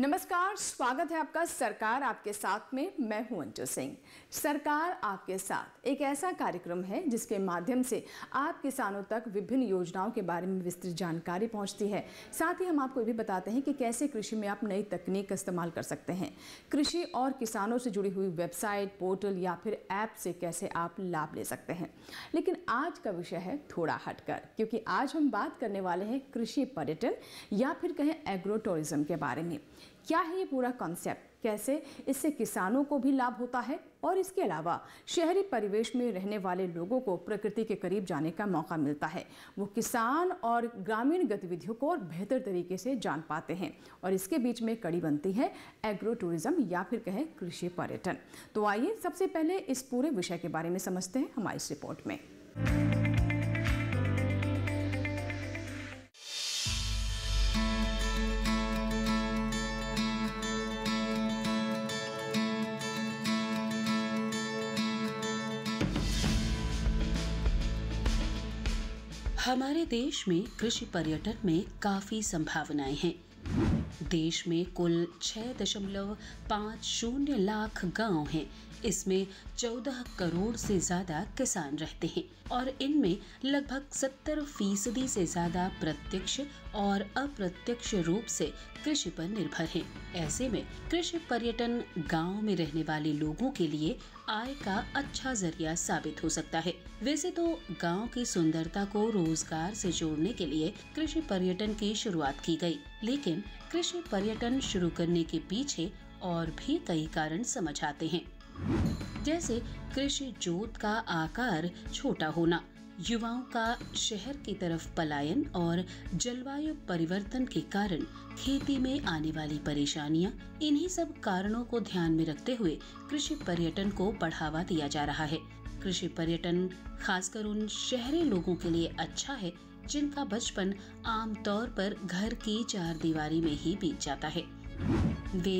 नमस्कार स्वागत है आपका सरकार आपके साथ में मैं हूं अंजू सिंह सरकार आपके साथ एक ऐसा कार्यक्रम है जिसके माध्यम से आप किसानों तक विभिन्न योजनाओं के बारे में विस्तृत जानकारी पहुंचती है साथ ही हम आपको ये भी बताते हैं कि कैसे कृषि में आप नई तकनीक का इस्तेमाल कर सकते हैं कृषि और किसानों से जुड़ी हुई वेबसाइट पोर्टल या फिर ऐप से कैसे आप लाभ ले सकते हैं लेकिन आज का विषय है थोड़ा हटकर क्योंकि आज हम बात करने वाले हैं कृषि पर्यटन या फिर कहें एग्रो टूरिज्म के बारे में क्या है ये पूरा कॉन्सेप्ट कैसे इससे किसानों को भी लाभ होता है और इसके अलावा शहरी परिवेश में रहने वाले लोगों को प्रकृति के करीब जाने का मौका मिलता है वो किसान और ग्रामीण गतिविधियों को और बेहतर तरीके से जान पाते हैं और इसके बीच में कड़ी बनती है एग्रो टूरिज्म या फिर कहें कृषि पर्यटन तो आइए सबसे पहले इस पूरे विषय के बारे में समझते हैं हमारी इस रिपोर्ट में हमारे देश में कृषि पर्यटन में काफ़ी संभावनाएं हैं देश में कुल छः दशमलव पाँच शून्य लाख गांव हैं इसमें 14 करोड़ से ज्यादा किसान रहते हैं और इनमें लगभग 70 फीसदी से ज्यादा प्रत्यक्ष और अप्रत्यक्ष रूप से कृषि पर निर्भर हैं। ऐसे में कृषि पर्यटन गांव में रहने वाले लोगों के लिए आय का अच्छा जरिया साबित हो सकता है वैसे तो गांव की सुंदरता को रोजगार से जोड़ने के लिए कृषि पर्यटन की शुरुआत की गई, लेकिन कृषि पर्यटन शुरू करने के पीछे और भी कई कारण समझ आते हैं जैसे कृषि जोत का आकार छोटा होना युवाओं का शहर की तरफ पलायन और जलवायु परिवर्तन के कारण खेती में आने वाली परेशानियां इन्हीं सब कारणों को ध्यान में रखते हुए कृषि पर्यटन को बढ़ावा दिया जा रहा है कृषि पर्यटन खासकर उन शहरी लोगों के लिए अच्छा है जिनका बचपन आमतौर पर घर की चार दीवारी में ही बीत जाता है वे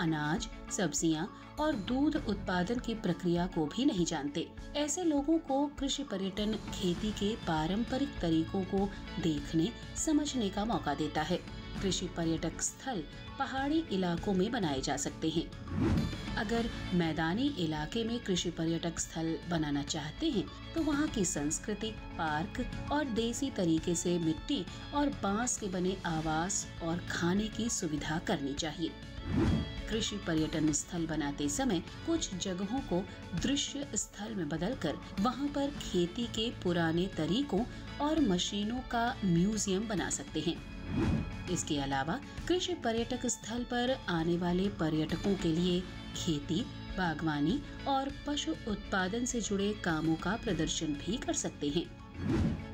अनाज सब्जियां और दूध उत्पादन की प्रक्रिया को भी नहीं जानते ऐसे लोगों को कृषि पर्यटन खेती के पारंपरिक तरीकों को देखने समझने का मौका देता है कृषि पर्यटक स्थल पहाड़ी इलाकों में बनाए जा सकते हैं अगर मैदानी इलाके में कृषि पर्यटक स्थल बनाना चाहते हैं तो वहाँ की संस्कृति पार्क और देसी तरीके से मिट्टी और बांस के बने आवास और खाने की सुविधा करनी चाहिए कृषि पर्यटन स्थल बनाते समय कुछ जगहों को दृश्य स्थल में बदलकर वहां पर खेती के पुराने तरीकों और मशीनों का म्यूजियम बना सकते हैं इसके अलावा कृषि पर्यटक स्थल पर आने वाले पर्यटकों के लिए खेती बागवानी और पशु उत्पादन से जुड़े कामों का प्रदर्शन भी कर सकते हैं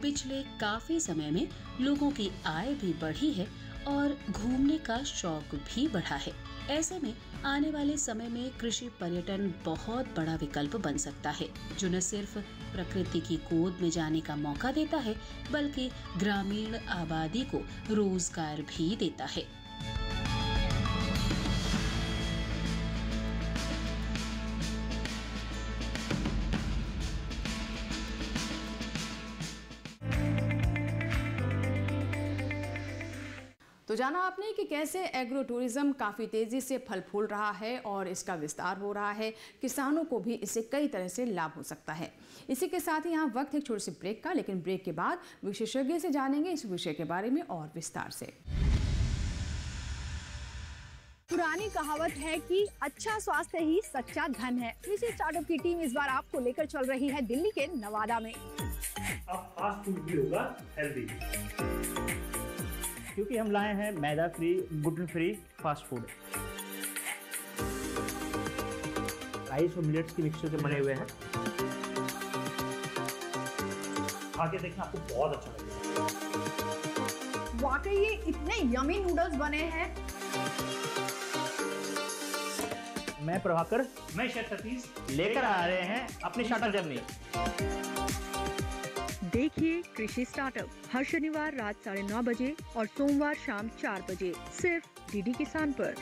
पिछले काफी समय में लोगों की आय भी बढ़ी है और घूमने का शौक भी बढ़ा है ऐसे में आने वाले समय में कृषि पर्यटन बहुत बड़ा विकल्प बन सकता है जो न सिर्फ प्रकृति की गोद में जाने का मौका देता है बल्कि ग्रामीण आबादी को रोजगार भी देता है जाना आपने कि कैसे एग्रो टूरिज़्म काफ़ी तेज़ी से फल फूल रहा है और इसका विस्तार हो रहा है किसानों को भी इससे कई तरह से लाभ हो सकता है इसी के साथ ही यहाँ वक्त एक छोटे से ब्रेक का लेकिन ब्रेक के बाद विशेषज्ञ से जानेंगे इस विषय के बारे में और विस्तार से पुरानी कहावत है कि अच्छा स्वास्थ्य ही सच्चा धन है इसी स्टार्टअप की टीम इस बार आपको लेकर चल रही है दिल्ली के नवादा में अब फास्ट फूड भी होगा हेल्दी क्योंकि हम लाए हैं मैदा free gluten free fast food rice और मिलेट्स के मिक्सचर से बने हुए हैं खा के देखना आपको बहुत अच्छा लगेगा वाकई ये इतने यमी नूडल्स बने हैं मैं प्रभाकर मैं शेख सतीश लेकर आ रहे हैं अपनी शाटर जर्नी देखिए कृषि स्टार्टअप हर शनिवार रात साढ़े नौ बजे और सोमवार शाम चार बजे सिर्फ डीडी किसान पर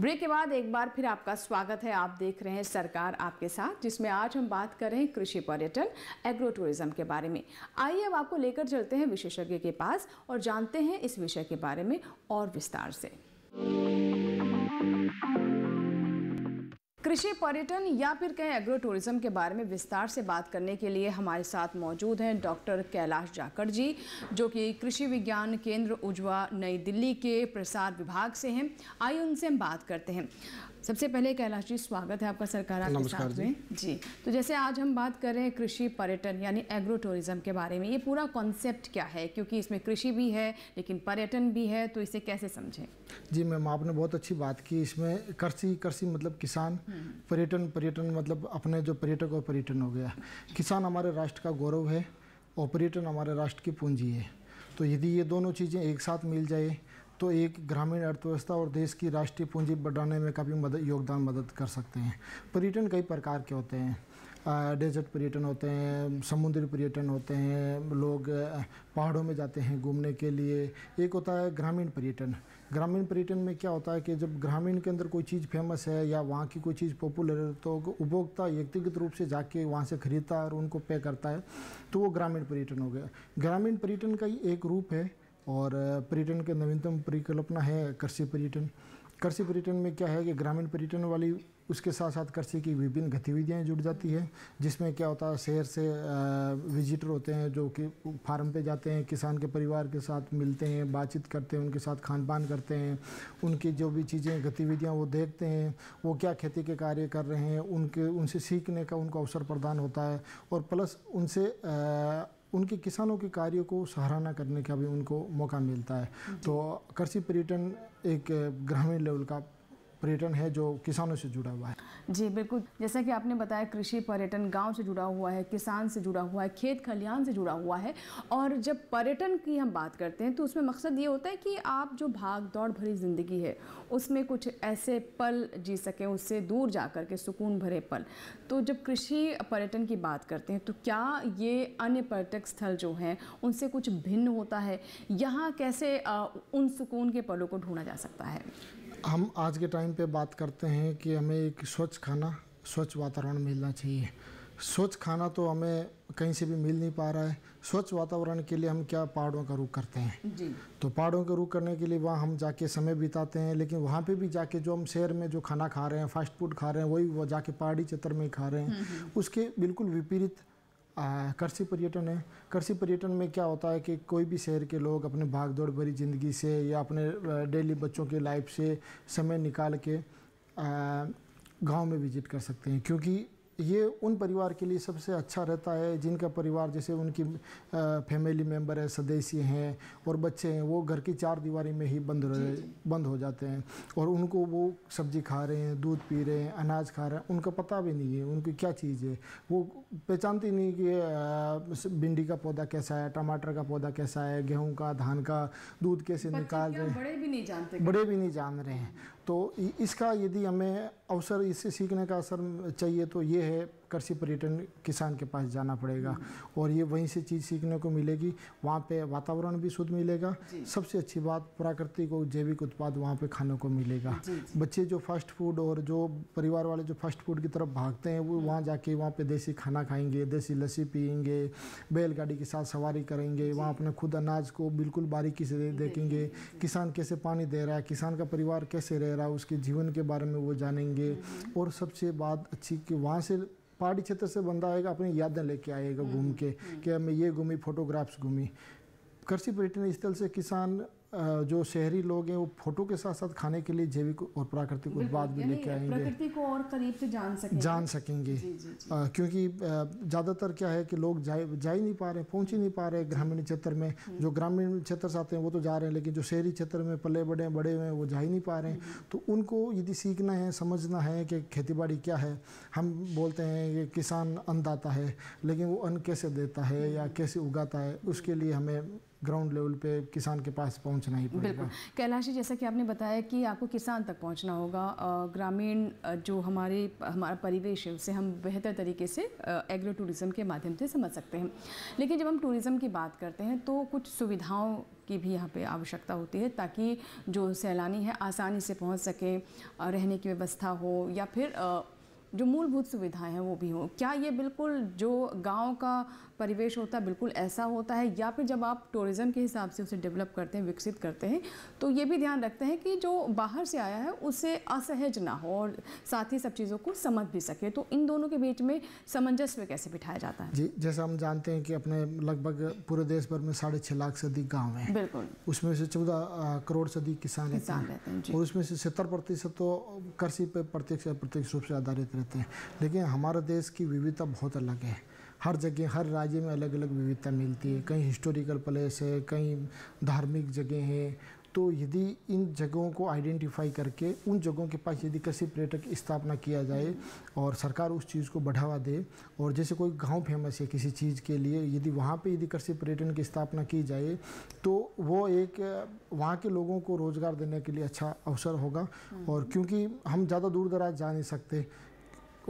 ब्रेक के बाद एक बार फिर आपका स्वागत है आप देख रहे हैं सरकार आपके साथ जिसमें आज हम बात कर रहे हैं कृषि पर्यटन एग्रो टूरिज्म के बारे में आइए अब आपको लेकर चलते हैं विशेषज्ञ के पास और जानते हैं इस विषय के बारे में और विस्तार से कृषि पर्यटन या फिर कहें एग्रो टूरिज्म के बारे में विस्तार से बात करने के लिए हमारे साथ मौजूद हैं डॉक्टर कैलाश जाकर जी जो कि कृषि विज्ञान केंद्र उजवा नई दिल्ली के प्रसार विभाग से हैं आइए उनसे हम बात करते हैं सबसे पहले कैलाश जी स्वागत है आपका सरकार आपके साथ में जी तो जैसे आज हम बात कर रहे हैं कृषि पर्यटन यानी एग्रो टूरिज्म के बारे में ये पूरा कॉन्सेप्ट क्या है क्योंकि इसमें कृषि भी है लेकिन पर्यटन भी है तो इसे कैसे समझें जी मैम आपने बहुत अच्छी बात की इसमें कृषि कृषि मतलब किसान हम्म। पर्यटन पर्यटन मतलब अपने जो पर्यटक और पर्यटन हो गया किसान हमारे राष्ट्र का गौरव है और पर्यटन हमारे राष्ट्र की पूंजी है तो यदि ये दोनों चीज़ें एक साथ मिल जाए तो एक ग्रामीण अर्थव्यवस्था और देश की राष्ट्रीय पूंजी बढ़ाने में काफ़ी मदद योगदान मदद कर सकते हैं पर्यटन कई प्रकार के होते हैं डेजर्ट पर्यटन होते हैं समुद्री पर्यटन होते हैं लोग पहाड़ों में जाते हैं घूमने के लिए एक होता है ग्रामीण पर्यटन ग्रामीण पर्यटन में क्या होता है कि जब ग्रामीण के अंदर कोई चीज़ फेमस है या वहाँ की कोई चीज़ पॉपुलर है तो उपभोक्ता व्यक्तिगत रूप से जाके वहाँ से ख़रीदता है और उनको पे करता है तो वो ग्रामीण पर्यटन हो गया ग्रामीण पर्यटन का ही एक रूप है और पर्यटन के नवीनतम परिकल्पना है कृषि पर्यटन कृषि पर्यटन में क्या है कि ग्रामीण पर्यटन वाली उसके साथ साथ कृषि की विभिन्न गतिविधियाँ जुड़ जाती है जिसमें क्या होता है शहर से विजिटर होते हैं जो कि फार्म पे जाते हैं किसान के परिवार के साथ मिलते हैं बातचीत करते हैं उनके साथ खान पान करते हैं उनकी जो भी चीज़ें गतिविधियाँ वो देखते हैं वो क्या खेती के कार्य कर रहे हैं उनके उनसे सीखने का उनको अवसर प्रदान होता है और प्लस उनसे आ, उनके किसानों के कार्यों को सराहना करने का भी उनको मौका मिलता है तो कृषि पर्यटन एक ग्रामीण लेवल का पर्यटन है जो किसानों से जुड़ा हुआ है जी बिल्कुल जैसा कि आपने बताया कृषि पर्यटन गांव से जुड़ा हुआ है किसान से जुड़ा हुआ है खेत खलिहान से जुड़ा हुआ है और जब पर्यटन की हम बात करते हैं तो उसमें मकसद ये होता है कि आप जो भाग दौड़ भरी ज़िंदगी है उसमें कुछ ऐसे पल जी सकें उससे दूर जा कर के सुकून भरे पल तो जब कृषि पर्यटन की बात करते हैं तो क्या ये अन्य पर्यटक स्थल जो हैं उनसे कुछ भिन्न होता है यहाँ कैसे उन सुकून के पलों को ढूंढा जा सकता है हम आज के टाइम पे बात करते हैं कि हमें एक स्वच्छ खाना स्वच्छ वातावरण मिलना चाहिए स्वच्छ खाना तो हमें कहीं से भी मिल नहीं पा रहा है स्वच्छ वातावरण के लिए हम क्या पहाड़ों का रुख करते हैं जी। तो पहाड़ों का रुख करने के लिए वहाँ हम जाके समय बिताते हैं लेकिन वहाँ पे भी जाके जो हम शहर में जो खाना खा रहे हैं फास्ट फूड खा रहे हैं वही वो जाके पहाड़ी क्षेत्र में खा रहे हैं हम्म, हम्म। उसके बिल्कुल विपरीत कृषि पर्यटन है कृषि पर्यटन में क्या होता है कि कोई भी शहर के लोग अपने भाग दौड़ भरी ज़िंदगी से या अपने डेली बच्चों के लाइफ से समय निकाल के गांव में विजिट कर सकते हैं क्योंकि ये उन परिवार के लिए सबसे अच्छा रहता है जिनका परिवार जैसे उनकी फैमिली मेम्बर है सदस्य हैं और बच्चे हैं वो घर की चार दीवारी में ही बंद रहे बंद हो जाते हैं और उनको वो सब्जी खा रहे हैं दूध पी रहे हैं अनाज खा रहे हैं उनका पता भी नहीं है उनकी क्या चीज़ है वो पहचानती नहीं कि भिंडी का पौधा कैसा है टमाटर का पौधा कैसा है गेहूँ का धान का दूध कैसे निकाल रहे हैं बड़े भी नहीं जानते बड़े भी नहीं जान रहे हैं तो इसका यदि हमें अवसर इससे सीखने का असर चाहिए तो ये है कृषि पर्यटन किसान के पास जाना पड़ेगा और ये वहीं से चीज़ सीखने को मिलेगी वहाँ पे वातावरण भी शुद्ध मिलेगा सबसे अच्छी बात प्राकृतिक और जैविक उत्पाद वहाँ पे खाने को मिलेगा बच्चे जो फास्ट फूड और जो परिवार वाले जो फास्ट फूड की तरफ भागते हैं वो हम्म। वहाँ जाके वहाँ पर देसी खाना खाएंगे देसी लस्सी पियेंगे बैलगाड़ी के साथ सवारी करेंगे वहाँ अपने खुद अनाज को बिल्कुल बारीकी से देखेंगे किसान कैसे पानी दे रहा है किसान का परिवार कैसे रह रहा है उसके जीवन के बारे में वो जानेंगे हम्म, हम्म। और सबसे बात अच्छी कि वहाँ से पहाड़ी क्षेत्र से बंदा आएगा अपनी यादें लेके आएगा हम्म, घूम के हम्म, कि हम्म। मैं ये घूमी फोटोग्राफ्स घूमी कृषि पर्यटन स्थल से किसान जो शहरी लोग हैं वो फोटो के साथ साथ खाने के लिए जैविक और प्राकृतिक उत्पाद भी लेके आएंगे प्रकृति को और करीब से जान सकेंगे जान सकेंगे जी, जी, जी। आ, क्योंकि ज़्यादातर क्या है कि लोग जा ही नहीं पा रहे पहुँच ही नहीं पा रहे ग्रामीण क्षेत्र में हम्म। जो ग्रामीण क्षेत्र से आते हैं वो तो जा रहे हैं लेकिन जो शहरी क्षेत्र में पले बड़े बड़े हुए हैं वो जा ही नहीं पा रहे हैं हम्म। तो उनको यदि सीखना है समझना है कि खेती क्या है हम बोलते हैं कि किसान अन्न दाता है लेकिन वो अन्न कैसे देता है या हम्म। कैसे उगाता है उसके लिए हमें ग्राउंड लेवल पे किसान के पास पहुंचना ही पड़ेगा बिल्कुल कैलाशी जैसा कि आपने बताया कि आपको किसान तक पहुंचना होगा ग्रामीण जो हमारे हमारा परिवेश है उसे हम बेहतर तरीके से एग्रो टूरिज़्म के माध्यम से समझ सकते हैं लेकिन जब हम टूरिज़्म की बात करते हैं तो कुछ सुविधाओं की भी यहाँ पे आवश्यकता होती है ताकि जो सैलानी है आसानी से पहुँच सके रहने की व्यवस्था हो या फिर जो मूलभूत सुविधाएं हैं वो भी हों क्या ये बिल्कुल जो गांव का परिवेश होता है बिल्कुल ऐसा होता है या फिर जब आप टूरिज़म के हिसाब से उसे डेवलप करते हैं विकसित करते हैं तो ये भी ध्यान रखते हैं कि जो बाहर से आया है उसे असहज ना हो और साथ ही सब चीज़ों को समझ भी सके तो इन दोनों के बीच में सामंजस्य कैसे बिठाया जाता है जी जैसा हम जानते हैं कि अपने लगभग पूरे देश भर में साढ़े छः लाख से अधिक गाँव हैं बिल्कुल उसमें से चौदह करोड़ से अधिक किसान रहते हैं और उसमें से सत्तर प्रतिशत तो कृषि पर प्रत्यक्ष प्रत्यक्ष रूप से आधारित रहते हैं लेकिन हमारे देश की विविधता बहुत अलग है हर जगह हर राज्य में अलग अलग विविधता मिलती है कहीं हिस्टोरिकल प्लेस है कहीं धार्मिक जगह है तो यदि इन जगहों को आइडेंटिफाई करके उन जगहों के पास यदि कृषि पर्यटक स्थापना किया जाए और सरकार उस चीज़ को बढ़ावा दे और जैसे कोई गांव फेमस है किसी चीज़ के लिए यदि वहाँ पे यदि कृषि पर्यटन की स्थापना की जाए तो वो एक वहाँ के लोगों को रोज़गार देने के लिए अच्छा अवसर होगा और क्योंकि हम ज़्यादा दूर दराज जा नहीं सकते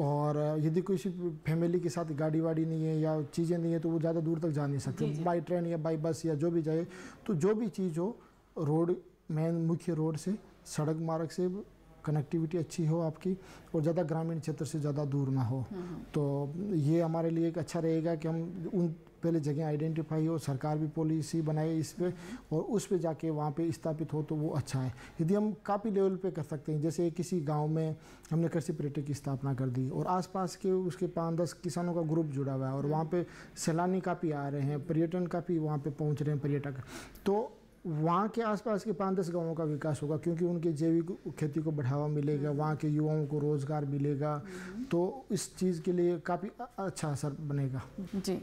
और यदि किसी फैमिली के साथ गाड़ी वाड़ी नहीं है या चीज़ें नहीं है तो वो ज़्यादा दूर तक जा नहीं सकते बाई ट्रेन या बाई बस या जो भी जाए तो जो भी चीज़ हो रोड मेन मुख्य रोड से सड़क मार्ग से कनेक्टिविटी अच्छी हो आपकी और ज़्यादा ग्रामीण क्षेत्र से ज़्यादा दूर ना हो हम्म, हम्म। तो ये हमारे लिए एक अच्छा रहेगा कि हम उन पहले जगह आइडेंटिफाई हो सरकार भी पॉलिसी बनाए इस पर और उस पर जाके वहाँ पे स्थापित हो तो वो अच्छा है यदि हम काफ़ी लेवल पे कर सकते हैं जैसे किसी गांव में हमने कृषि पर्यटक की स्थापना कर दी और आसपास के उसके पाँच दस किसानों का ग्रुप जुड़ा हुआ है और वहाँ पर सैलानी काफ़ी आ रहे हैं पर्यटन काफ़ी वहाँ पर पहुँच रहे हैं पर्यटक तो वहाँ के आसपास के पाँच दस गाँवों का विकास होगा क्योंकि उनके जैविक खेती को बढ़ावा मिलेगा वहाँ के युवाओं को रोज़गार मिलेगा हम्म। तो इस चीज़ के लिए काफ़ी अच्छा असर बनेगा जी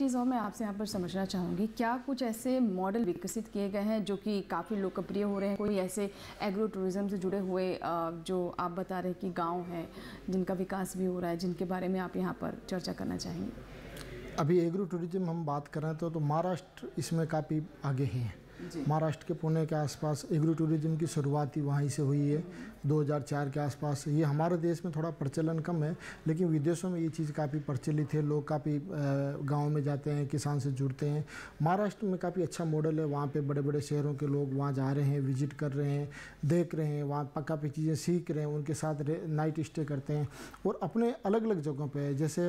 चीज़ों में आपसे यहाँ पर समझना चाहूँगी क्या कुछ ऐसे मॉडल विकसित किए गए हैं जो कि काफ़ी लोकप्रिय हो रहे हैं कोई ऐसे एग्रो टूरिज़्म से जुड़े हुए जो आप बता रहे हैं कि गांव हैं जिनका विकास भी हो रहा है जिनके बारे में आप यहाँ पर चर्चा करना चाहेंगे अभी एग्रो टूरिज्म हम बात करें तो, तो महाराष्ट्र इसमें काफ़ी आगे ही है महाराष्ट्र के पुणे के आसपास एग्रो टूरिज्म की शुरुआत ही वहीं से हुई है 2004 के आसपास ये हमारे देश में थोड़ा प्रचलन कम है लेकिन विदेशों में ये चीज़ काफ़ी प्रचलित है लोग काफ़ी गाँव में जाते हैं किसान से जुड़ते हैं महाराष्ट्र में काफ़ी अच्छा मॉडल है वहाँ पर बड़े बड़े शहरों के लोग वहाँ जा रहे हैं विजिट कर रहे हैं देख रहे हैं वहाँ पक्का पे चीज़ें सीख रहे हैं उनके साथ नाइट स्टे करते हैं और अपने अलग अलग जगहों पर जैसे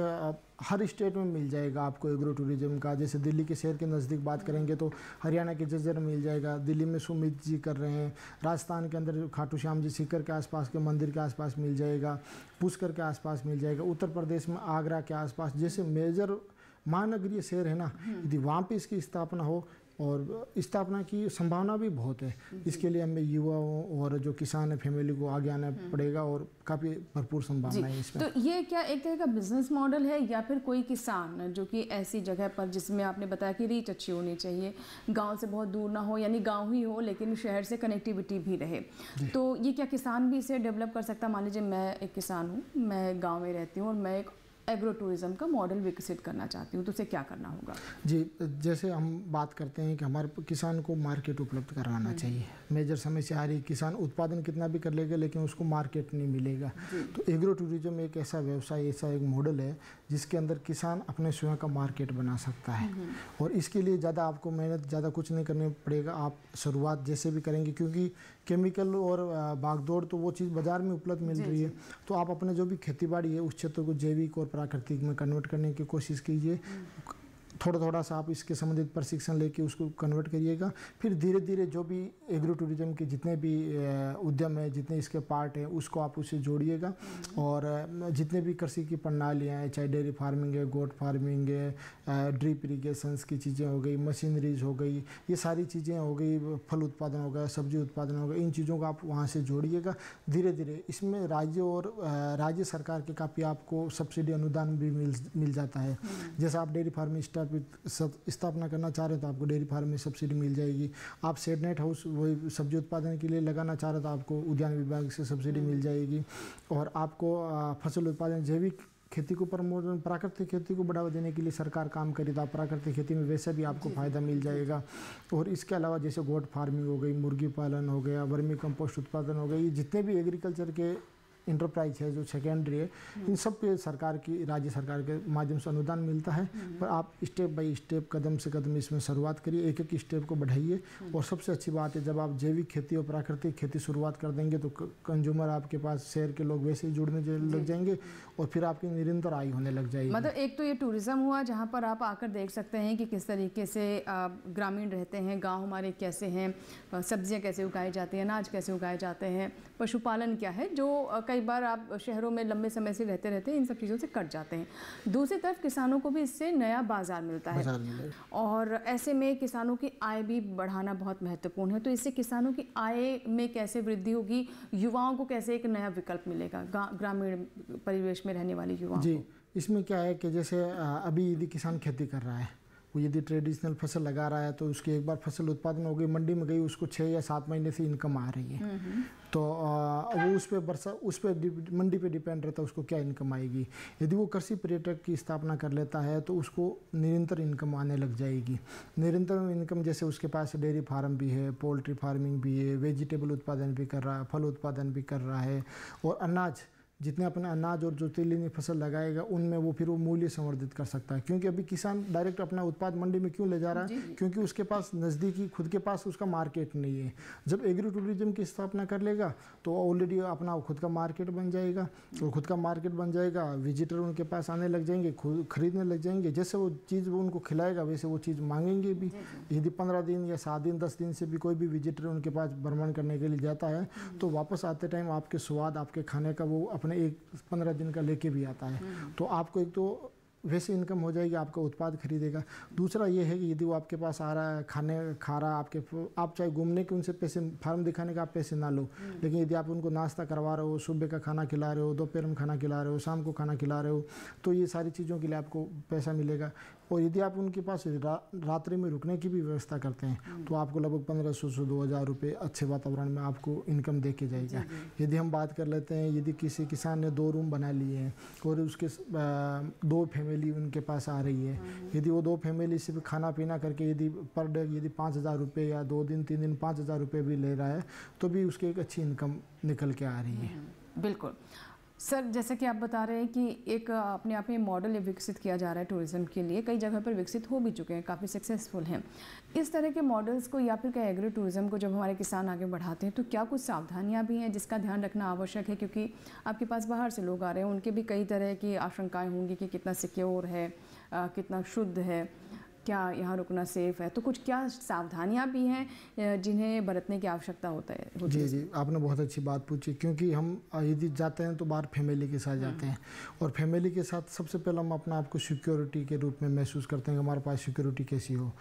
हर स्टेट में मिल जाएगा आपको एग्रो टूरिज्म का जैसे दिल्ली के शहर के नज़दीक बात करेंगे तो हरियाणा के जजर मिल जाएगा दिल्ली में सुमित जी कर रहे हैं राजस्थान के अंदर खाटू श्याम जी सीकर के आसपास के मंदिर के आसपास मिल जाएगा पुष्कर के आसपास मिल जाएगा उत्तर प्रदेश में आगरा के आसपास जैसे मेजर महानगरीय शहर है ना हम्म। यदि वहाँ पे इसकी स्थापना हो और स्थापना की संभावना भी बहुत है इसके लिए हमें युवाओं और जो किसान है फैमिली को आगे आना हम्म। पड़ेगा और काफ़ी भरपूर संभावना है इसमें तो ये क्या एक तरह का बिजनेस मॉडल है या फिर कोई किसान जो कि ऐसी जगह पर जिसमें आपने बताया कि रीच अच्छी होनी चाहिए गांव से बहुत दूर ना हो यानी गाँव ही हो लेकिन शहर से कनेक्टिविटी भी रहे तो ये क्या किसान भी इसे डेवलप कर सकता मान लीजिए मैं एक किसान हूँ मैं गाँव में रहती हूँ और मैं एक एग्रो टूरिज़्म का मॉडल विकसित करना चाहती हूँ तो उसे क्या करना होगा जी जैसे हम बात करते हैं कि हमारे किसान को मार्केट उपलब्ध करवाना हम्म। चाहिए मेजर समस्या आ रही किसान उत्पादन कितना भी कर लेगा लेकिन उसको मार्केट नहीं मिलेगा तो एग्रो टूरिज्म एक ऐसा व्यवसाय ऐसा एक मॉडल है जिसके अंदर किसान अपने स्वयं का मार्केट बना सकता है हम्म। और इसके लिए ज़्यादा आपको मेहनत ज़्यादा कुछ नहीं करनी पड़ेगा आप शुरुआत जैसे भी करेंगे क्योंकि केमिकल और बागदौड़ तो वो चीज़ बाज़ार में उपलब्ध मिल रही है तो आप अपने जो भी खेती बाड़ी है उस क्षेत्र को जैविक और प्राकृतिक में कन्वर्ट करने की कोशिश कीजिए हम्म। थोड़ा थोड़ा सा आप इसके संबंधित प्रशिक्षण लेके उसको कन्वर्ट करिएगा फिर धीरे धीरे जो भी एग्रो टूरिज्म के जितने भी उद्यम हैं जितने इसके पार्ट हैं उसको आप उससे जोड़िएगा और जितने भी कृषि की प्रणालियाँ हैं चाहे डेयरी फार्मिंग है गोट फार्मिंग है ड्रिप इरीगेशन की चीज़ें हो गई मशीनरीज हो गई ये सारी चीज़ें हो गई फल उत्पादन हो गया सब्जी उत्पादन हो गया इन चीज़ों को आप वहाँ से जोड़िएगा धीरे धीरे इसमें राज्य और राज्य सरकार के काफ़ी आपको सब्सिडी अनुदान भी मिल मिल जाता है जैसा आप डेयरी फार्मिंग स्टार्ट स्थापना करना चाह रहे हो तो आपको डेयरी फार्म में सब्सिडी मिल जाएगी आप सेड नेट हाउस वही सब्जी उत्पादन के लिए लगाना चाह रहे हो तो आपको उद्यान विभाग से सब्सिडी मिल हम्म। जाएगी और आपको फसल उत्पादन जैविक खेती को प्रमोशन प्राकृतिक खेती को बढ़ावा देने के लिए सरकार काम करे तो प्राकृतिक खेती में वैसे भी आपको फ़ायदा मिल जाएगा और इसके अलावा जैसे गोट फार्मिंग हो गई मुर्गी पालन हो गया वर्मी कंपोस्ट उत्पादन हो गई जितने भी एग्रीकल्चर के इंटरप्राइज है जो सेकेंडरी है हम्म। इन सब पे सरकार की राज्य सरकार के माध्यम से अनुदान मिलता है हम्म। पर आप स्टेप बाय स्टेप कदम से कदम इसमें शुरुआत करिए एक एक स्टेप को बढ़ाइए हम्म। और सबसे अच्छी बात है जब आप जैविक खेती और प्राकृतिक खेती शुरुआत कर देंगे तो कंज्यूमर आपके पास शहर के लोग वैसे ही जुड़ने लग जाएंगे और फिर आपकी निरंतर आय होने लग जाएगी मतलब एक तो ये टूरिज़्म हुआ जहाँ पर आप आकर देख सकते हैं कि किस तरीके से ग्रामीण रहते हैं गाँव हमारे कैसे हैं सब्जियाँ कैसे उगाई जाती हैं अनाज कैसे उगाए जाते हैं पशुपालन क्या है जो कई बार आप शहरों में लंबे समय से रहते रहते इन सब चीज़ों से कट जाते हैं दूसरी तरफ किसानों को भी इससे नया बाज़ार मिलता है और ऐसे में किसानों की आय भी बढ़ाना बहुत महत्वपूर्ण है तो इससे किसानों की आय में कैसे वृद्धि होगी युवाओं को कैसे एक नया विकल्प मिलेगा ग्रामीण परिवेश में रहने वाले युवाओं जी इसमें क्या है कि जैसे अभी यदि किसान खेती कर रहा है वो यदि ट्रेडिशनल फसल लगा रहा है तो उसकी एक बार फसल उत्पादन हो गई मंडी में गई उसको छः या सात महीने से इनकम आ रही है तो आ, वो उस पर बरसा उस पर मंडी पे डिपेंड रहता है उसको क्या इनकम आएगी यदि वो कृषि पर्यटक की स्थापना कर लेता है तो उसको निरंतर इनकम आने लग जाएगी निरंतर इनकम जैसे उसके पास डेयरी फार्म भी है पोल्ट्री फार्मिंग भी है वेजिटेबल उत्पादन भी कर रहा है फल उत्पादन भी कर रहा है और अनाज जितने अपने अनाज और ज्योतिर्लिंग फसल लगाएगा उनमें वो फिर वो मूल्य संवर्धित कर सकता है क्योंकि अभी किसान डायरेक्ट अपना उत्पाद मंडी में क्यों ले जा रहा है क्योंकि उसके पास नज़दीकी खुद के पास उसका मार्केट नहीं है जब एग्रो टूरिज्म की स्थापना कर लेगा तो ऑलरेडी अपना खुद का मार्केट बन जाएगा और खुद का मार्केट बन जाएगा विजिटर उनके पास आने लग जाएंगे खुद खरीदने लग जाएंगे जैसे वो चीज़ वो उनको खिलाएगा वैसे वो चीज़ मांगेंगे भी यदि पंद्रह दिन या सात दिन दस दिन से भी कोई भी विजिटर उनके पास भ्रमण करने के लिए जाता है तो वापस आते टाइम आपके स्वाद आपके खाने का वो अपने महीना एक पंद्रह दिन का लेके भी आता है हम्म। तो आपको एक तो वैसे इनकम हो जाएगी आपका उत्पाद खरीदेगा दूसरा ये है कि यदि वो आपके पास आ रहा है खाने खा रहा है आपके आप चाहे घूमने के उनसे पैसे फार्म दिखाने का आप पैसे ना लो हम्म। लेकिन यदि आप उनको नाश्ता करवा रहे हो सुबह का खाना खिला रहे हो दोपहर में खाना खिला रहे हो शाम को खाना खिला रहे हो तो ये सारी चीज़ों के लिए आपको पैसा मिलेगा और यदि आप उनके पास रा, रात्रि में रुकने की भी व्यवस्था करते हैं हाँ तो आपको लगभग पंद्रह सौ से दो हज़ार रुपये अच्छे वातावरण में आपको इनकम दे के जाएगा यदि हम बात कर लेते हैं यदि किसी किसान ने दो रूम बना लिए हैं और उसके दो फैमिली उनके पास आ रही है हाँ। यदि वो दो फैमिली सिर्फ खाना पीना करके यदि पर डे यदि पाँच हज़ार रुपये या दो दिन तीन दिन पाँच हज़ार रुपये भी ले रहा है तो भी उसकी एक अच्छी इनकम निकल के आ रही है हाँ, बिल्कुल सर जैसा कि आप बता रहे हैं कि एक अपने आप में मॉडल विकसित किया जा रहा है टूरिज़्म के लिए कई जगह पर विकसित हो भी चुके हैं काफ़ी सक्सेसफुल हैं इस तरह के मॉडल्स को या फिर क्या एग्रो टूरिज़्म को जब हमारे किसान आगे बढ़ाते हैं तो क्या कुछ सावधानियाँ भी हैं जिसका ध्यान रखना आवश्यक है क्योंकि आपके पास बाहर से लोग आ रहे हैं उनके भी कई तरह की आशंकाएँ होंगी कि कितना सिक्योर है कितना शुद्ध है क्या यहाँ रुकना सेफ़ है तो कुछ क्या सावधानियाँ भी हैं जिन्हें बरतने की आवश्यकता होता है होती जी जी आपने बहुत अच्छी बात पूछी क्योंकि हम यदि जाते हैं तो बाहर फैमिली के साथ जाते हैं हाँ। और फैमिली के साथ सबसे पहले हम अपना आपको सिक्योरिटी के रूप में महसूस करते हैं कि हमारे पास सिक्योरिटी कैसी हो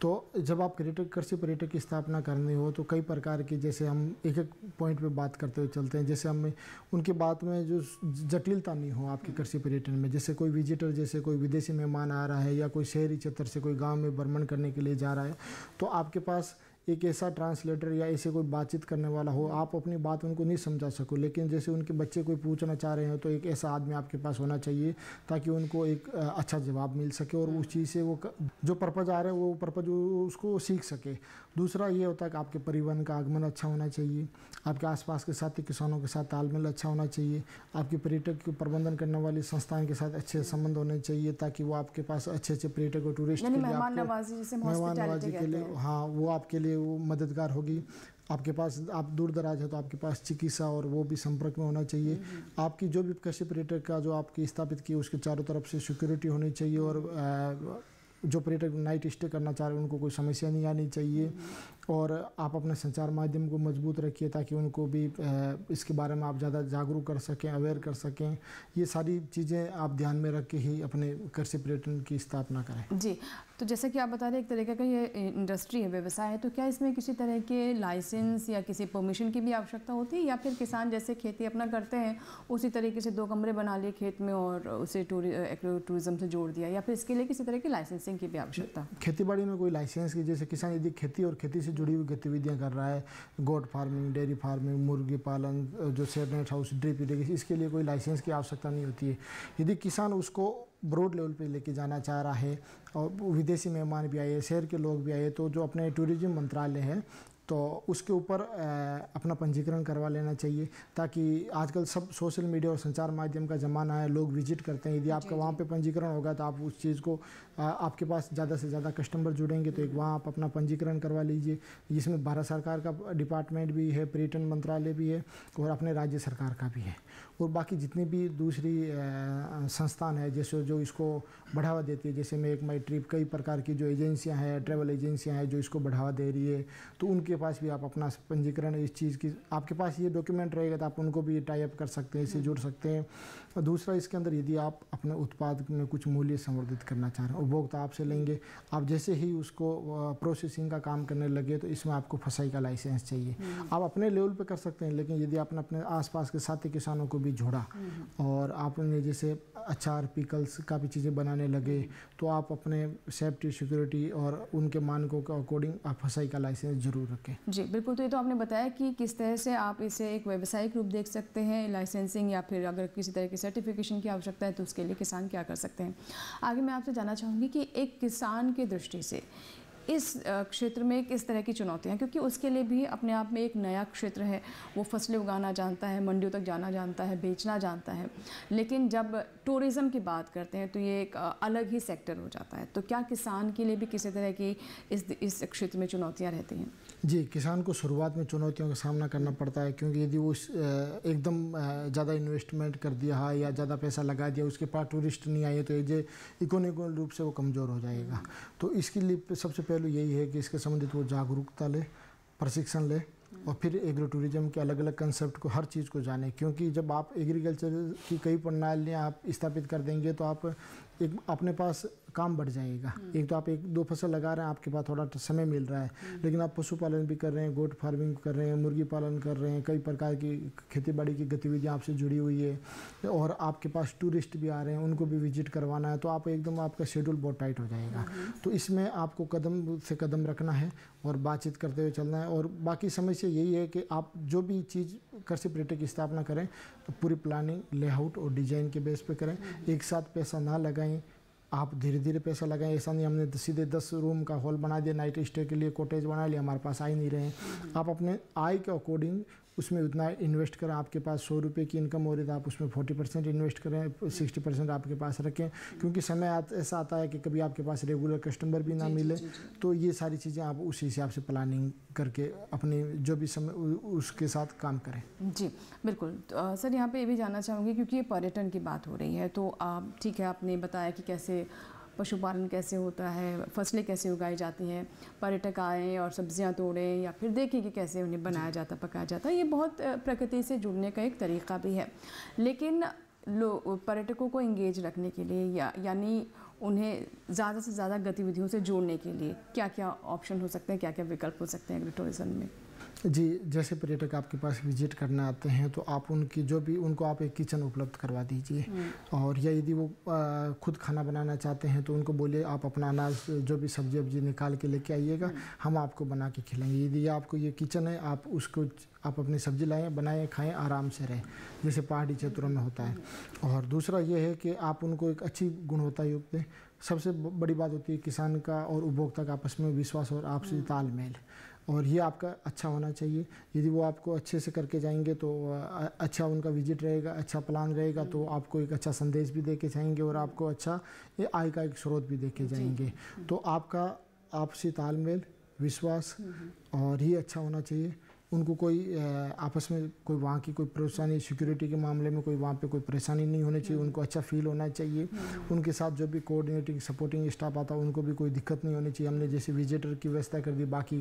तो जब आप पर्यटक कृषि पर्यटक की स्थापना करनी हो तो कई प्रकार की जैसे हम एक एक पॉइंट पर बात करते हुए चलते हैं जैसे हमें उनकी बात में जो जटिलता नहीं हो आपके कृषि हाँ। पर्यटन में जैसे कोई विजिटर जैसे कोई विदेशी मेहमान आ रहा है या कोई शहरी क्षेत्र से कोई कोई गांव में भ्रमण करने के लिए जा रहा है तो आपके पास एक ऐसा ट्रांसलेटर या ऐसे कोई बातचीत करने वाला हो आप अपनी बात उनको नहीं समझा सको लेकिन जैसे उनके बच्चे कोई पूछना चाह रहे हो तो एक ऐसा आदमी आपके पास होना चाहिए ताकि उनको एक अच्छा जवाब मिल सके और उस चीज़ से वो जो पर्पज़ आ रहे हैं वो पर्पज़ उसको सीख सके दूसरा ये होता है कि आपके परिवहन का आगमन अच्छा होना चाहिए आपके आसपास के साथी किसानों के साथ तालमेल अच्छा होना चाहिए आपके पर्यटक के प्रबंधन करने वाली संस्थान के साथ अच्छे संबंध होने चाहिए ताकि वो आपके पास अच्छे अच्छे पर्यटक और टूरिस्ट मेहमान नवाजी के लिए हाँ वो आपके लिए वो मददगार होगी आपके पास आप दूर दराज है तो आपके पास चिकित्सा और वो भी संपर्क में होना चाहिए हम्म। आपकी जो भी कश्य पर्यटक का जो आपकी स्थापित की उसके चारों तरफ से सिक्योरिटी होनी चाहिए और जो पर्यटक नाइट स्टे करना चाह रहे हैं उनको कोई समस्या नहीं आनी चाहिए और आप अपने संचार माध्यम को मजबूत रखिए ताकि उनको भी इसके बारे में आप ज़्यादा जागरूक कर सकें अवेयर कर सकें ये सारी चीज़ें आप ध्यान में रख के ही अपने कृषि पर्यटन की स्थापना करें जी तो जैसे कि आप बता रहे एक तरीके का ये इंडस्ट्री है व्यवसाय है तो क्या इसमें किसी तरह के लाइसेंस या किसी परमिशन की भी आवश्यकता होती है या फिर किसान जैसे खेती अपना करते हैं उसी तरीके से दो कमरे बना लिए खेत में और उसे टूरिज्म से जोड़ दिया या फिर इसके लिए किसी तरह की लाइसेंसिंग की भी आवश्यकता खेती में कोई लाइसेंस की जैसे किसान यदि खेती और खेती से जुड़ी हुई गतिविधियाँ कर रहा है गोट फार्मिंग डेयरी फार्मिंग मुर्गी पालन जो सेटनेट हाउस ड्रिप इरीगेशन इसके लिए कोई लाइसेंस की आवश्यकता नहीं होती है यदि किसान उसको ब्रॉड लेवल पे लेके जाना चाह रहा है और विदेशी मेहमान भी आए शहर के लोग भी आए तो जो अपने टूरिज्म मंत्रालय है तो उसके ऊपर अपना पंजीकरण करवा लेना चाहिए ताकि आजकल सब सोशल मीडिया और संचार माध्यम का ज़माना है लोग विजिट करते हैं यदि आपका वहाँ पे पंजीकरण होगा तो आप उस चीज़ को आपके पास ज़्यादा से ज़्यादा कस्टमर जुड़ेंगे तो एक वहाँ आप अपना पंजीकरण करवा लीजिए जिसमें भारत सरकार का डिपार्टमेंट भी है पर्यटन मंत्रालय भी है और अपने राज्य सरकार का भी है और बाकी जितनी भी दूसरी संस्थान है जैसे जो इसको बढ़ावा देती है जैसे मेक माई ट्रिप कई प्रकार की जो एजेंसियां हैं ट्रैवल एजेंसियां हैं जो इसको बढ़ावा दे रही है तो उनके पास भी आप अपना पंजीकरण इस चीज़ की आपके पास ये डॉक्यूमेंट रहेगा तो आप उनको भी टाइप कर सकते हैं इससे जुड़ सकते हैं और दूसरा इसके अंदर यदि आप अपने उत्पाद में कुछ मूल्य संवर्धित करना चाह रहे हैं उपभोक्ता आपसे लेंगे आप जैसे ही उसको प्रोसेसिंग का काम करने लगे तो इसमें आपको फसाई का लाइसेंस चाहिए हम्म। आप अपने लेवल पर कर सकते हैं लेकिन यदि आप अपने आसपास के साथी किसानों को भी जोड़ा और आपने जैसे अचार पिकल्स का भी चीज़ें बनाने लगे तो आप अपने सेफ्टी सिक्योरिटी और उनके मानकों के अकॉर्डिंग आप फसाई का लाइसेंस जरूर रखें जी बिल्कुल तो ये तो आपने बताया कि किस तरह से आप इसे एक व्यावसायिक रूप देख सकते हैं लाइसेंसिंग या फिर अगर किसी तरह की सर्टिफिकेशन की आवश्यकता है तो उसके लिए किसान क्या कर सकते हैं आगे मैं आपसे जानना चाहूँगी कि एक किसान के दृष्टि से इस क्षेत्र में किस तरह की चुनौतियाँ क्योंकि उसके लिए भी अपने आप में एक नया क्षेत्र है वो फसलें उगाना जानता है मंडियों तक जाना जानता है बेचना जानता है लेकिन जब टूरिज़्म की बात करते हैं तो ये एक अलग ही सेक्टर हो जाता है तो क्या किसान के लिए भी किसी तरह की इस इस क्षेत्र में चुनौतियाँ रहती हैं जी किसान को शुरुआत में चुनौतियों का सामना करना पड़ता है क्योंकि यदि वो एकदम ज़्यादा इन्वेस्टमेंट कर दिया है या ज़्यादा पैसा लगा दिया उसके पास टूरिस्ट नहीं आए तो ये इकोनॉमिकल रूप से वो कमज़ोर हो जाएगा तो इसके लिए सबसे पहले पहलू यही है कि इसके संबंधित वो जागरूकता ले प्रशिक्षण ले और फिर एग्रो टूरिज्म के अलग अलग कंसेप्ट को हर चीज़ को जाने क्योंकि जब आप एग्रीकल्चर की कई प्रणालियाँ आप स्थापित कर देंगे तो आप एक अपने पास काम बढ़ जाएगा हम्म। एक तो आप एक दो फसल लगा रहे हैं आपके पास थोड़ा समय मिल रहा है हम्म। लेकिन आप पशुपालन भी कर रहे हैं गोट फार्मिंग कर रहे हैं मुर्गी पालन कर रहे हैं कई प्रकार की खेती बाड़ी की गतिविधियाँ आपसे जुड़ी हुई है और आपके पास टूरिस्ट भी आ रहे हैं उनको भी विजिट करवाना है तो आप एकदम आपका शेड्यूल बहुत टाइट हो जाएगा हम्म। तो इसमें आपको कदम से कदम रखना है और बातचीत करते हुए चलना है और बाकी समस्या यही है कि आप जो भी चीज़ कृषि पर्यटक की स्थापना करें तो पूरी प्लानिंग लेआउट और डिजाइन के बेस पर करें एक साथ पैसा ना लगाएं लगाएं आप धीरे धीरे पैसा लगाएं ऐसा नहीं हमने सीधे दस रूम का हॉल बना दिया नाइट स्टे के लिए कॉटेज बना लिया हमारे पास आ ही नहीं रहे आप अपने आय के अकॉर्डिंग उसमें उतना इन्वेस्ट करें आपके पास सौ रुपये की इनकम हो रही तो आप उसमें फोर्टी परसेंट इन्वेस्ट करें सिक्सटी परसेंट आपके पास रखें क्योंकि समय ऐसा आता है कि कभी आपके पास रेगुलर कस्टमर भी ना मिले तो ये सारी चीज़ें आप उसी हिसाब से प्लानिंग करके अपने जो भी समय उसके साथ काम करें जी बिल्कुल तो, सर यहाँ पर ये भी जानना चाहूँगी क्योंकि ये पर्यटन की बात हो रही है तो आप ठीक है आपने बताया कि कैसे पशुपालन कैसे होता है फसलें कैसे उगाई जाती हैं पर्यटक आएँ और सब्जियां तोड़ें या फिर देखें कि कैसे उन्हें बनाया जाता पकाया जाता ये बहुत प्रकृति से जुड़ने का एक तरीका भी है लेकिन लोग पर्यटकों को इंगेज रखने के लिए या यानी उन्हें ज़्यादा से ज़्यादा गतिविधियों से जोड़ने के लिए क्या क्या ऑप्शन हो सकते हैं क्या क्या विकल्प हो सकते हैं एग्रो टूरिज़्म में जी जैसे पर्यटक आपके पास विजिट करने आते हैं तो आप उनकी जो भी उनको आप एक किचन उपलब्ध करवा दीजिए हम्म। और या यदि वो खुद खाना बनाना चाहते हैं तो उनको बोलिए आप अपना अनाज जो भी सब्जी वब्जी निकाल के लेके आइएगा हम्म। हम आपको बना के खिलाएंगे यदि आपको ये किचन है आप उसको आप अपनी सब्जी लाएँ बनाएँ खाएँ आराम से रहें जैसे पहाड़ी क्षेत्रों में होता है और दूसरा ये है कि आप उनको एक अच्छी गुणवत्ता युक्त दें सबसे बड़ी बात होती है किसान का और उपभोक्ता का आपस में विश्वास और आपसी हम्म। तालमेल और ये आपका अच्छा होना चाहिए यदि वो आपको अच्छे से करके जाएंगे तो अच्छा उनका विजिट रहेगा अच्छा प्लान रहेगा तो हम्म। आपको एक अच्छा संदेश भी दे के जाएंगे और आपको अच्छा आय का एक स्रोत भी दे के जाएंगे हम्म। तो आपका आपसी तालमेल विश्वास हम्म। और ये अच्छा होना चाहिए उनको कोई आपस में कोई वहाँ की कोई परेशानी सिक्योरिटी के मामले में कोई वहाँ पे कोई परेशानी नहीं होनी चाहिए उनको अच्छा फील होना चाहिए हम्म। उनके साथ जो भी कोऑर्डिनेटिंग सपोर्टिंग स्टाफ आता है उनको भी कोई दिक्कत नहीं होनी चाहिए हमने जैसे विजिटर की व्यवस्था कर दी बाकी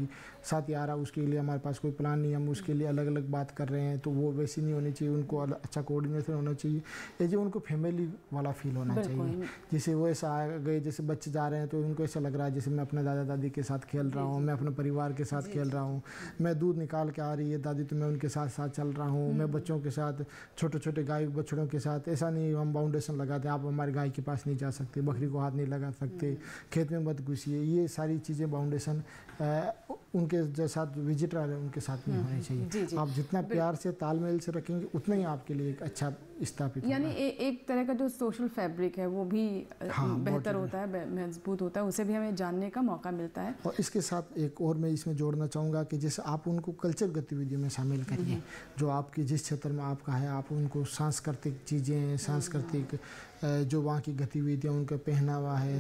साथ ही आ रहा उसके लिए हमारे पास कोई प्लान नहीं हम उसके लिए अलग अलग बात कर रहे हैं तो वो वैसी नहीं होनी चाहिए उनको अच्छा कोऑर्डिनेशन होना चाहिए ऐसे उनको फैमिली वाला फील होना चाहिए जैसे वो ऐसा आ गए जैसे बच्चे जा रहे हैं तो उनको ऐसा लग रहा है जैसे मैं अपने दादा दादी के साथ खेल रहा हूँ मैं अपने परिवार के साथ खेल रहा हूँ मैं दूध निकाल के के आ रही है दादी तो मैं उनके साथ साथ चल रहा हूँ मैं हम्म। बच्चों के साथ छोटे छोटे गाय बछड़ों के साथ ऐसा नहीं हम बाउंडेशन लगाते आप हमारे गाय के पास नहीं जा सकते बकरी को हाथ नहीं लगा सकते हम्म। खेत में मत घुसिए ये सारी चीज़ें बाउंडेशन उनके जो साथ विजिटर आ रहे हैं उनके साथ नहीं हम्म, होने हम्म, चाहिए जी, जी, आप जितना प्यार से तालमेल से रखेंगे उतना ही आपके लिए एक अच्छा स्थापित यानी ए, एक तरह का जो सोशल फैब्रिक है वो भी हाँ, बेहतर होता है मजबूत होता है उसे भी हमें जानने का मौका मिलता है और इसके साथ एक और मैं इसमें जोड़ना चाहूँगा कि जैसे आप उनको कल्चर गतिविधियों में शामिल करिए जो आपकी जिस क्षेत्र में आपका है आप उनको सांस्कृतिक चीज़ें हम्म, सांस्कृतिक हाँ। जो वहाँ की गतिविधियाँ उनका पहनावा है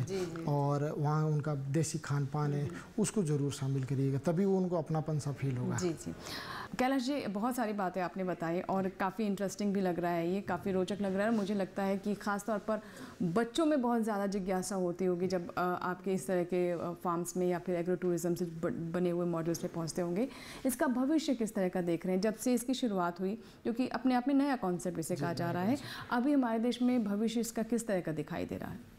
और वहाँ उनका देसी खान पान है उसको जरूर ज़रूर शामिल करिएगा तभी वो उनको अपनापन सा फील होगा जी जी कैलाश जी बहुत सारी बातें आपने बताई और काफ़ी इंटरेस्टिंग भी लग रहा है ये काफ़ी रोचक लग रहा है और मुझे लगता है कि ख़ास तौर पर बच्चों में बहुत ज़्यादा जिज्ञासा होती होगी जब आपके इस तरह के फार्म्स में या फिर एग्रो टूरिज़्म से बने हुए मॉडल्स पे पहुँचते होंगे इसका भविष्य किस तरह का देख रहे हैं जब से इसकी शुरुआत हुई क्योंकि अपने आप में नया कॉन्सेप्ट इसे कहा जा रहा है अभी हमारे देश में भविष्य इसका किस तरह का दिखाई दे रहा है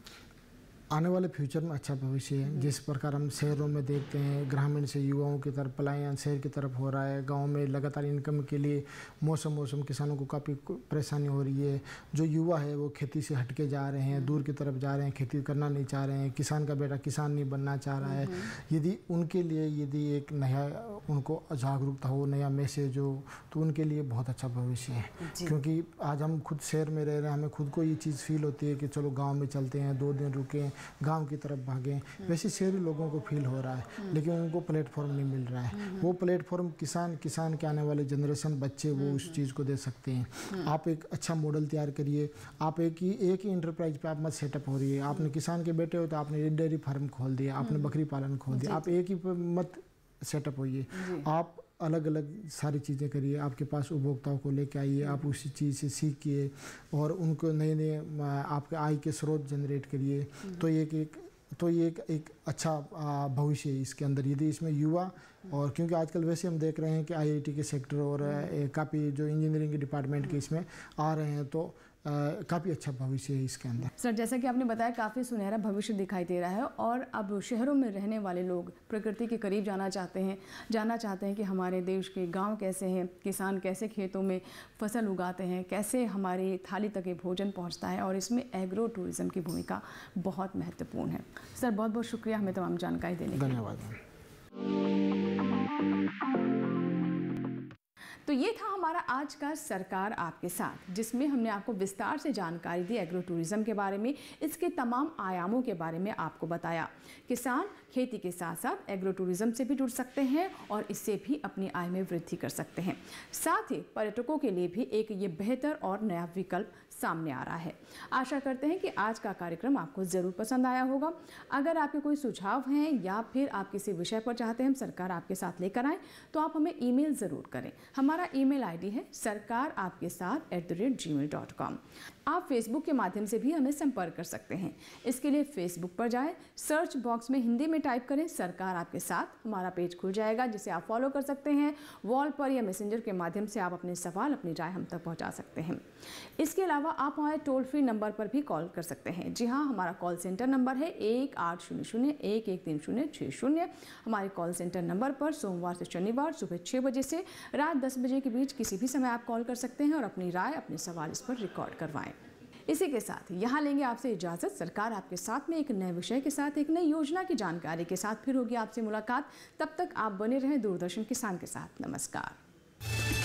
आने वाले फ्यूचर में अच्छा भविष्य है जिस प्रकार हम शहरों में देखते हैं ग्रामीण से युवाओं की तरफ पलायन शहर की तरफ हो रहा है गांव में लगातार इनकम के लिए मौसम मौसम किसानों को काफ़ी परेशानी हो रही है जो युवा है वो खेती से हटके जा रहे हैं दूर की तरफ जा रहे हैं खेती करना नहीं चाह रहे हैं किसान का बेटा किसान नहीं बनना चाह रहा है हम्म। यदि उनके लिए यदि एक नया उनको जागरूकता हो नया मैसेज हो तो उनके लिए बहुत अच्छा भविष्य है क्योंकि आज हम खुद शहर में रह रहे हैं हमें खुद को ये चीज़ फील होती है कि चलो गाँव में चलते हैं दो दिन रुके गांव की तरफ भागें वैसे शहरी लोगों को फील हो रहा है लेकिन उनको प्लेटफॉर्म नहीं मिल रहा है वो प्लेटफॉर्म किसान किसान के आने वाले जनरेशन बच्चे वो उस चीज़ को दे सकते हैं आप एक अच्छा मॉडल तैयार करिए आप एक ही एक ही इंटरप्राइज पर आप मत सेटअप हो रही है आपने किसान के बेटे हो तो आपने डेयरी फार्म खोल दिया आपने बकरी पालन खोल दिया आप एक ही मत सेटअप होइए आप अलग अलग सारी चीज़ें करिए आपके पास उपभोक्ताओं को लेके आइए आप उसी चीज़ से सीखिए और उनको नए नए आपके आय के स्रोत जनरेट करिए हम्म। तो एक एक तो ये एक, एक अच्छा भविष्य है इसके अंदर यदि इसमें युवा हम्म। और क्योंकि आजकल वैसे हम देख रहे हैं कि आईआईटी के सेक्टर और हम्म। काफ़ी जो इंजीनियरिंग के डिपार्टमेंट के इसमें आ रहे हैं तो काफ़ी अच्छा भविष्य है इसके अंदर सर जैसा कि आपने बताया काफ़ी सुनहरा भविष्य दिखाई दे रहा है और अब शहरों में रहने वाले लोग प्रकृति के करीब जाना चाहते हैं जानना चाहते हैं कि हमारे देश के गांव कैसे हैं किसान कैसे खेतों में फसल उगाते हैं कैसे हमारी थाली तक ये भोजन पहुँचता है और इसमें एग्रो टूरिज़्म की भूमिका बहुत महत्वपूर्ण है सर बहुत बहुत शुक्रिया हमें तमाम जानकारी देने धन्यवाद तो ये था हमारा आज का सरकार आपके साथ जिसमें हमने आपको विस्तार से जानकारी दी एग्रो टूरिज़्म के बारे में इसके तमाम आयामों के बारे में आपको बताया किसान खेती के साथ साथ एग्रो टूरिज़्म से भी जुड़ सकते हैं और इससे भी अपनी आय में वृद्धि कर सकते हैं साथ ही पर्यटकों के लिए भी एक ये बेहतर और नया विकल्प सामने आ रहा है आशा करते हैं कि आज का कार्यक्रम आपको ज़रूर पसंद आया होगा अगर आपके कोई सुझाव हैं या फिर आप किसी विषय पर चाहते हैं हम सरकार आपके साथ लेकर आए तो आप हमें ईमेल ज़रूर करें हमारा ईमेल आईडी है सरकार आपके साथ at the rate Gmail dot com आप फेसबुक के माध्यम से भी हमें संपर्क कर सकते हैं इसके लिए फेसबुक पर जाएं सर्च बॉक्स में हिंदी में टाइप करें सरकार आपके साथ हमारा पेज खुल जाएगा जिसे आप फॉलो कर सकते हैं वॉल पर या मैसेंजर के माध्यम से आप अपने सवाल अपनी राय हम तक पहुँचा सकते हैं इसके अलावा आप हमारे टोल फ्री नंबर पर भी कॉल कर सकते हैं जी हाँ हमारा कॉल सेंटर नंबर है एक आठ शून्य शून्य एक एक तीन शून्य छः शून्य हमारे कॉल सेंटर नंबर पर सोमवार से शनिवार सुबह छः बजे से रात दस बजे के बीच किसी भी समय आप कॉल कर सकते हैं और अपनी राय अपने सवाल इस पर रिकॉर्ड करवाएँ इसी के साथ यहाँ लेंगे आपसे इजाज़त सरकार आपके साथ में एक नए विषय के साथ एक नई योजना की जानकारी के साथ फिर होगी आपसे मुलाकात तब तक आप बने रहें दूरदर्शन किसान के साथ नमस्कार